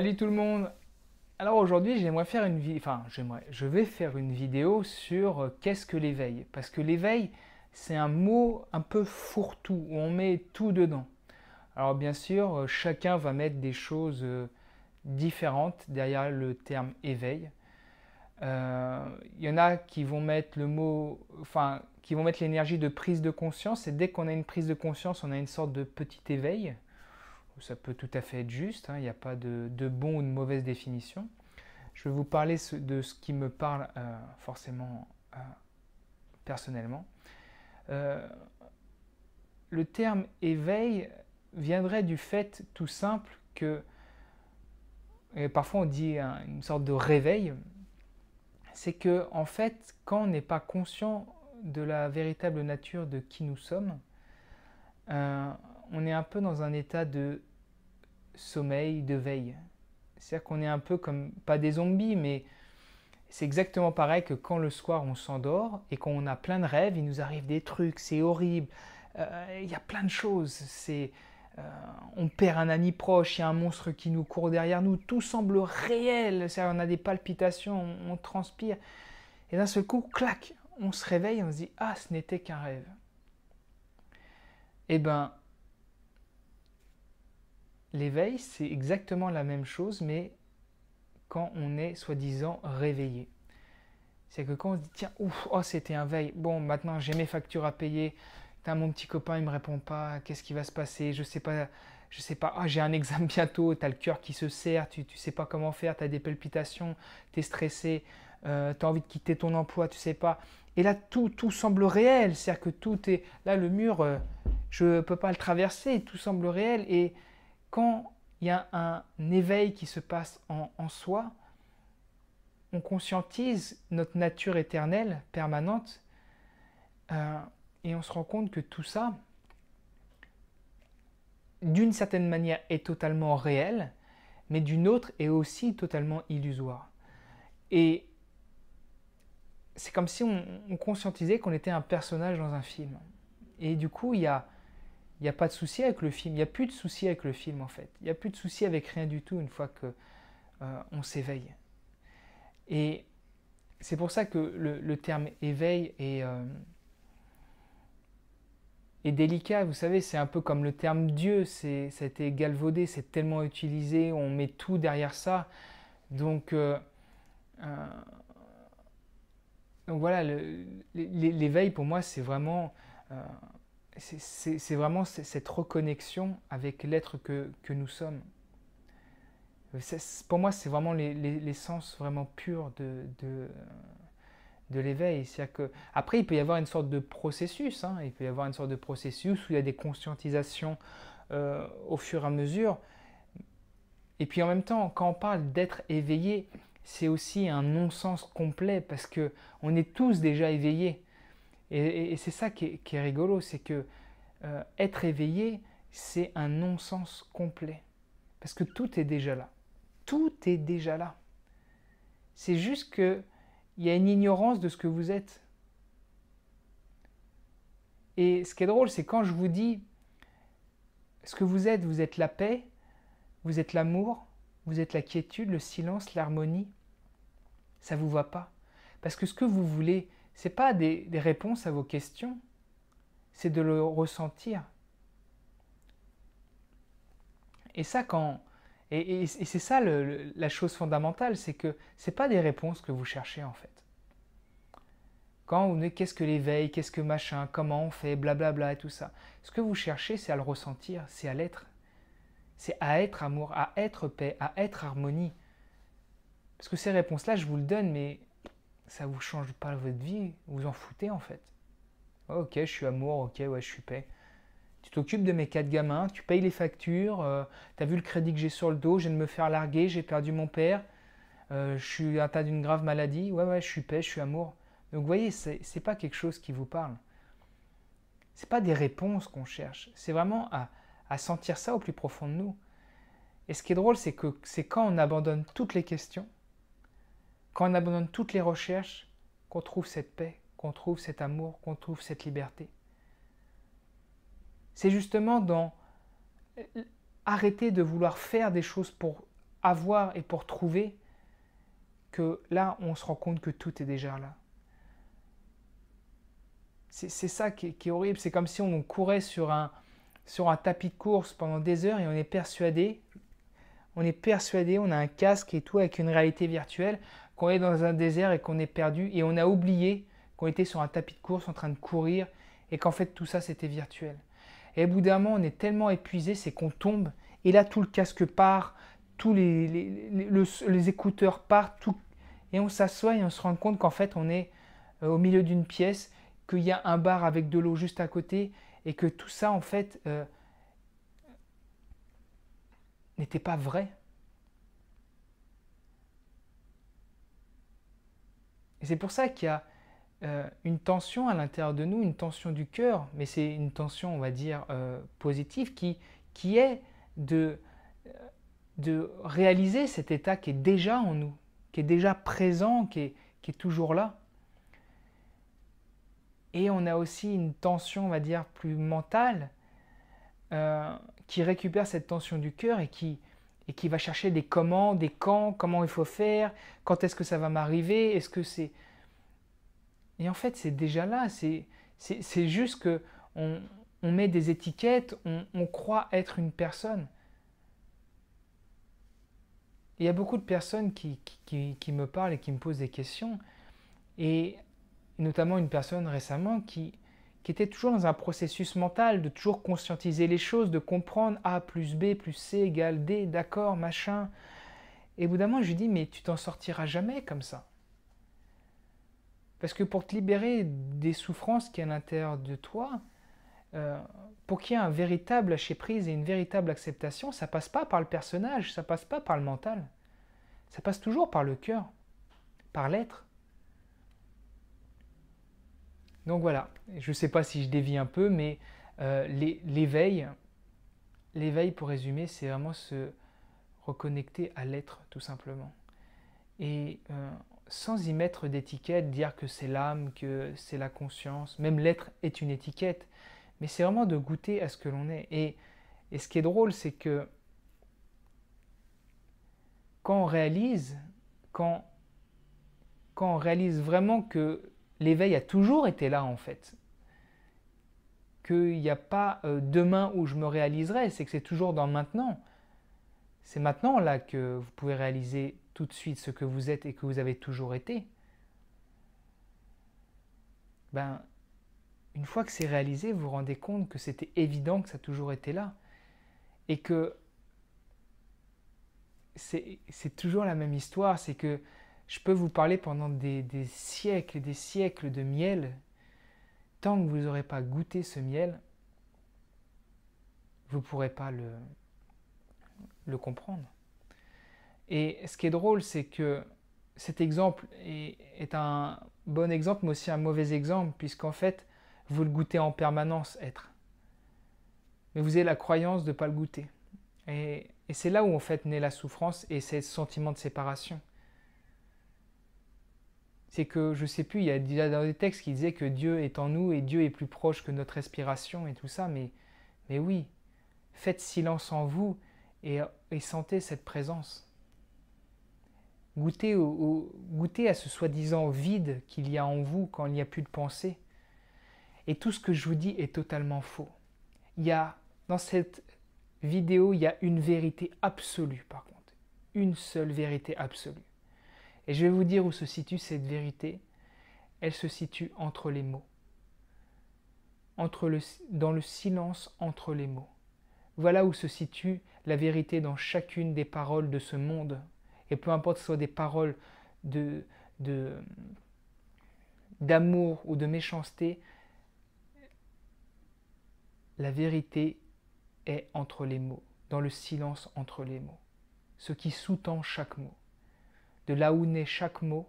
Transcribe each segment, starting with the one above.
Salut tout le monde Alors aujourd'hui j'aimerais faire une vidéo, je vais faire une vidéo sur euh, qu'est-ce que l'éveil. Parce que l'éveil c'est un mot un peu fourre-tout, où on met tout dedans. Alors bien sûr euh, chacun va mettre des choses euh, différentes derrière le terme éveil. Il y en a qui vont mettre le mot, enfin qui vont mettre l'énergie de prise de conscience et dès qu'on a une prise de conscience on a une sorte de petit éveil, ça peut tout à fait être juste, hein, il n'y a pas de, de, bon ou de mauvaise définition. Je vais vous parler de ce qui me parle euh, forcément euh, personnellement. Euh, le terme éveil viendrait du fait tout simple que, et parfois on dit une sorte de réveil, c'est que en fait, quand on n'est pas conscient de la véritable nature de qui nous sommes, on est un peu dans un état de sommeil de veille. C'est-à-dire qu'on est un peu comme, pas des zombies, mais c'est exactement pareil que quand le soir on s'endort et qu'on a plein de rêves, il nous arrive des trucs, c'est horrible, euh, il y a plein de choses, c'est, euh, on perd un ami proche, il y a un monstre qui nous court derrière nous, tout semble réel, on a des palpitations, on, transpire, et d'un seul coup, clac, on se réveille, on se dit ah ce n'était qu'un rêve. Eh ben L'éveil, c'est exactement la même chose, mais quand on est soi-disant réveillé. C'est que quand on se dit, tiens, ouf, oh, c'était un veille, bon, maintenant j'ai mes factures à payer, t'as mon petit copain, il me répond pas, qu'est-ce qui va se passer, je sais pas, je sais pas, ah, j'ai un examen bientôt, tu as le cœur qui se serre, tu, ne sais pas comment faire, tu as des palpitations, tu es stressé, euh, tu as envie de quitter ton emploi, tu sais pas. Et là, tout, tout semble réel, c'est-à-dire que tout est, là, le mur, je euh, je peux pas le traverser, tout semble réel et quand il y a un éveil qui se passe en, soi, on conscientise notre nature éternelle, permanente, euh, et on se rend compte que tout ça, d'une certaine manière, est totalement réel, mais d'une autre est aussi totalement illusoire. Et c'est comme si on, on conscientisait qu'on était un personnage dans un film. Et du coup, il y a il n'y a pas de souci avec le film, il n'y a plus de souci avec le film en fait. Il n'y a plus de souci avec rien du tout une fois que euh, on s'éveille. Et c'est pour ça que le, terme éveil est, euh, est, délicat. Vous savez, c'est un peu comme le terme Dieu, c'est, ça a été galvaudé, c'est tellement utilisé, on met tout derrière ça. Donc, euh, donc voilà, l'éveil pour moi, c'est vraiment c'est vraiment cette reconnexion avec l'être que, nous sommes. Pour moi, c'est vraiment l'essence vraiment pure de, de, l'éveil. après, il peut y avoir une sorte de processus. Hein. il peut y avoir une sorte de processus où il y a des conscientisations euh, au fur et à mesure. Et puis en même temps, quand on parle d'être éveillé, c'est aussi un non-sens complet parce que on est tous déjà éveillés. Et, c'est ça qui est, rigolo, c'est que euh, être éveillé, c'est un non-sens complet. Parce que tout est déjà là. Tout est déjà là. C'est juste qu'il y a une ignorance de ce que vous êtes. Et ce qui est drôle, c'est quand je vous dis ce que vous êtes, vous êtes la paix, vous êtes l'amour, vous êtes la quiétude, le silence, l'harmonie, ça vous va pas. Parce que ce que vous voulez, ce n'est pas des, réponses à vos questions, c'est de le ressentir. Et ça, quand. Et, c'est ça la chose fondamentale, c'est que ce n'est pas des réponses que vous cherchez en fait. Quand vous ne qu'est-ce que l'éveil, qu'est-ce que machin, comment on fait, blablabla et tout ça, ce que vous cherchez, c'est à le ressentir, c'est à l'être. C'est à être amour, à être paix, à être harmonie. Parce que ces réponses-là, je vous le donne, mais ça vous change pas votre vie, vous en foutez en fait. Ok, je suis amour, ok, ouais, je suis paix. Tu t'occupes de mes quatre gamins, tu payes les factures, euh, tu as vu le crédit que j'ai sur le dos, je viens de me faire larguer, j'ai perdu mon père, euh, je suis atteint d'une grave maladie, ouais, ouais, je suis paix, je suis amour. Donc vous voyez, n'est pas quelque chose qui vous parle. C'est pas des réponses qu'on cherche, c'est vraiment à, à sentir ça au plus profond de nous. Et ce qui est drôle, c'est que c'est quand on abandonne toutes les questions quand on abandonne toutes les recherches, qu'on trouve cette paix, qu'on trouve cet amour, qu'on trouve cette liberté. C'est justement dans arrêter de vouloir faire des choses pour avoir et pour trouver que là, on se rend compte que tout est déjà là. C'est ça qui est, horrible. C'est comme si on courait sur un, sur un tapis de course pendant des heures et on est persuadé, on est persuadé, on a un casque et tout avec une réalité virtuelle qu'on est dans un désert et qu'on est perdu et on a oublié qu'on était sur un tapis de course en train de courir et qu'en fait tout ça c'était virtuel. Et au bout d'un moment on est tellement épuisé, c'est qu'on tombe et là tout le casque part, tous les, les, écouteurs partent, tout, et on s'assoit et on se rend compte qu'en fait on est euh, au milieu d'une pièce, qu'il y a un bar avec de l'eau juste à côté et que tout ça en fait euh, n'était pas vrai. c'est pour ça qu'il y a euh, une tension à l'intérieur de nous, une tension du cœur, mais c'est une tension, on va dire, euh, positive, qui, qui est de, euh, de réaliser cet état qui est déjà en nous, qui est déjà présent, qui est, qui est toujours là. Et on a aussi une tension, on va dire, plus mentale, qui récupère cette tension du cœur et qui, et qui va chercher des comment, des quand, comment il faut faire, quand est-ce que ça va m'arriver, est-ce que c'est... Et en fait, c'est déjà là, c'est juste que on, met des étiquettes, on, croit être une personne. Il y a beaucoup de personnes qui, qui, qui, me parlent et qui me posent des questions, et notamment une personne récemment qui, qui était toujours dans un processus mental, de toujours conscientiser les choses, de comprendre A plus B plus C égale D, d'accord, machin. Et au bout d'un moment, je lui dis, mais tu t'en sortiras jamais comme ça. Parce que pour te libérer des souffrances qui y a à l'intérieur de toi, euh, pour qu'il y ait un véritable lâcher-prise et une véritable acceptation, ça passe pas par le personnage, ça passe pas par le mental. Ça passe toujours par le cœur, par l'être. Donc voilà, je ne sais pas si je dévie un peu, mais euh, l'éveil, l'éveil pour résumer, c'est vraiment se reconnecter à l'être tout simplement. Et euh, sans y mettre d'étiquette, dire que c'est l'âme, que c'est la conscience, même l'être est une étiquette, mais c'est vraiment de goûter à ce que l'on est. Et, ce qui est drôle, c'est que quand on réalise, quand on réalise vraiment que l'éveil a toujours été là en fait. Qu'il n'y a pas euh, demain où je me réaliserai, c'est que c'est toujours dans maintenant. C'est maintenant là que vous pouvez réaliser tout de suite ce que vous êtes et que vous avez toujours été. Ben, une fois que c'est réalisé, vous vous rendez compte que c'était évident que ça a toujours été là. Et que c'est toujours la même histoire, c'est que je peux vous parler pendant des, siècles et des siècles de miel. Tant que vous n'aurez pas goûté ce miel, vous ne pourrez pas le, comprendre. Et ce qui est drôle, c'est que cet exemple est, un bon exemple, mais aussi un mauvais exemple, puisqu'en fait, vous le goûtez en permanence, être. Mais vous avez la croyance de ne pas le goûter. Et, c'est là où en fait naît la souffrance et ces sentiments de séparation c'est que je sais plus, il y a déjà dans des textes qui disaient que Dieu est en nous et Dieu est plus proche que notre respiration et tout ça, mais, mais oui, faites silence en vous et, sentez cette présence. Goûtez, au, goûtez à ce soi-disant vide qu'il y a en vous quand il n'y a plus de pensée. Et tout ce que je vous dis est totalement faux. Il y a, dans cette vidéo, il y a une vérité absolue par contre. Une seule vérité absolue. Et je vais vous dire où se situe cette vérité. Elle se situe entre les mots. dans le silence entre les mots. Voilà où se situe la vérité dans chacune des paroles de ce monde. Et peu importe que ce soit des paroles de, d'amour ou de méchanceté, la vérité est entre les mots, dans le silence entre les mots, ce qui sous-tend chaque mot de là où naît chaque mot,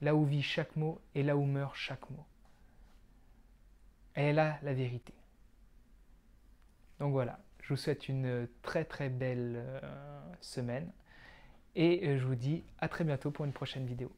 là où vit chaque mot et là où meurt chaque mot. Elle a la vérité. Donc voilà, je vous souhaite une très très belle euh, semaine et euh, je vous dis à très bientôt pour une prochaine vidéo.